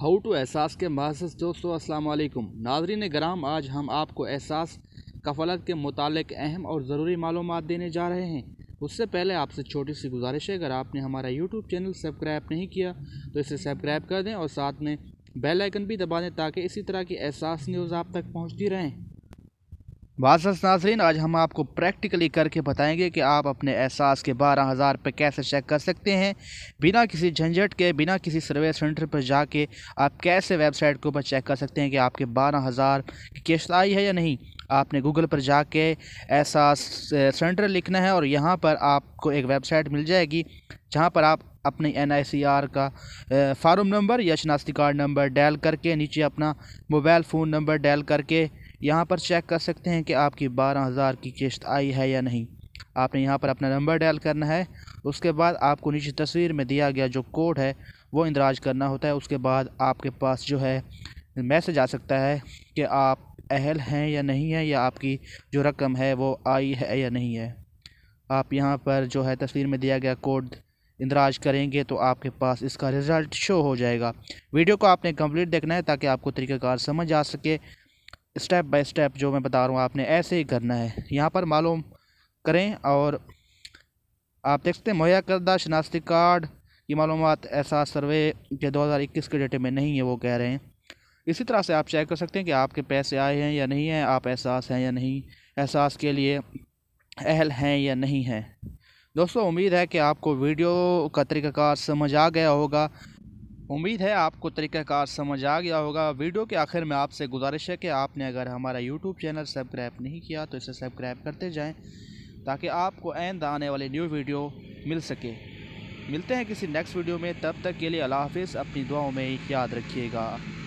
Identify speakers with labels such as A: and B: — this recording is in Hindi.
A: हाउ टू एहसास के महसस दोस्तों अस्सलाम वालेकुम नाजरीन ग्राम आज हम आपको एहसास कफलत के मुतालिक अहम और ज़रूरी मालूम देने जा रहे हैं उससे पहले आपसे छोटी सी गुजारिश है अगर आपने हमारा यूट्यूब चैनल सब्सक्राइब नहीं किया तो इसे सब्सक्राइब कर दें और साथ में बेल आइकन भी दबा दें ताकि इसी तरह की एहसास न्यूज़ आप तक पहुंचती रहें बासस नाजरीन आज हम आपको प्रैक्टिकली करके बताएंगे कि आप अपने एहसास के बारह हज़ार पे कैसे चेक कर सकते हैं बिना किसी झंझट के बिना किसी सर्वे सेंटर पर जाके आप कैसे वेबसाइट के ऊपर चेक कर सकते हैं कि आपके बारह हज़ार की किस्त आई है या नहीं आपने गूगल पर जाके एहसास सेंटर लिखना है और यहाँ पर आपको एक वेबसाइट मिल जाएगी जहाँ पर आप अपने एन का फ़ार्म नंबर या शनाख्ती कार्ड नंबर डायल करके नीचे अपना मोबाइल फ़ोन नंबर डायल करके यहाँ पर चेक कर सकते हैं कि आपकी बारह हज़ार की किस्त आई है या नहीं आपने यहाँ पर अपना नंबर डायल करना है उसके बाद आपको नीचे तस्वीर में दिया गया जो कोड है वो इंदराज करना होता है उसके बाद आपके पास जो है मैसेज आ सकता है कि आप अहल हैं या नहीं है या आपकी जो रकम है वो आई है या नहीं है आप यहाँ पर जो है तस्वीर में दिया गया कोड इंदराज करेंगे तो आपके पास इसका रिज़ल्ट शो हो जाएगा वीडियो को आपने कंप्लीट देखना है ताकि आपको तरीक़ाकार समझ आ सके स्टेप बाय स्टेप जो मैं बता रहा हूँ आपने ऐसे ही करना है यहाँ पर मालूम करें और आप देख सकते हैं मुहैया करदा शनाख्ती कार्ड की मालूम एहसास सर्वे के 2021 के डेटे में नहीं है वो कह रहे हैं इसी तरह से आप चेक कर सकते हैं कि आपके पैसे आए हैं या नहीं हैं आप एहसास हैं या नहीं एहसास के लिए अहल हैं या नहीं हैं दोस्तों उम्मीद है कि आपको वीडियो का तरीक़ाकार समझ आ गया होगा उम्मीद है आपको तरीक़ाकार समझ आ गया होगा वीडियो के आखिर में आपसे गुजारिश है कि आपने अगर हमारा यूट्यूब चैनल सब्सक्राइब नहीं किया तो इसे सब्सक्राइब करते जाएं ताकि आपको आइंदा आने वाली न्यू वीडियो मिल सके मिलते हैं किसी नेक्स्ट वीडियो में तब तक के लिए अल्लाह हाफिज़ अपनी दुआओं में याद रखिएगा